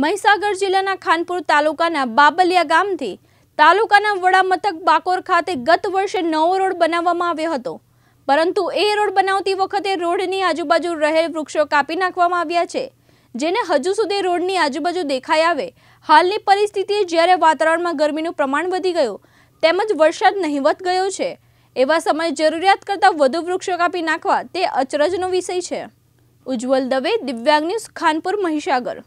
મહીસાગર જિલ્લાના ખાનપુર તાલુકાના બાબલિયા ગામથી તાલુકાના વડામથક બાકોર ખાતે ગત વર્ષે નવો રોડ બનાવવામાં આવ્યો હતો પરંતુ એ રોડ બનાવતી વખતે રોડની આજુબાજુ રહેલ વૃક્ષો કાપી નાખવામાં આવ્યા છે જેને હજુ સુધી રોડની આજુબાજુ દેખાઈ આવે હાલની પરિસ્થિતિએ જ્યારે વાતાવરણમાં ગરમીનું પ્રમાણ વધી ગયું તેમજ વરસાદ નહિવત ગયો છે એવા સમયે જરૂરિયાત કરતાં વધુ વૃક્ષો કાપી નાખવા તે અચરજનો વિષય છે ઉજ્જવલ દવે દિવ્યાંગ ન્યૂઝ ખાનપુર મહીસાગર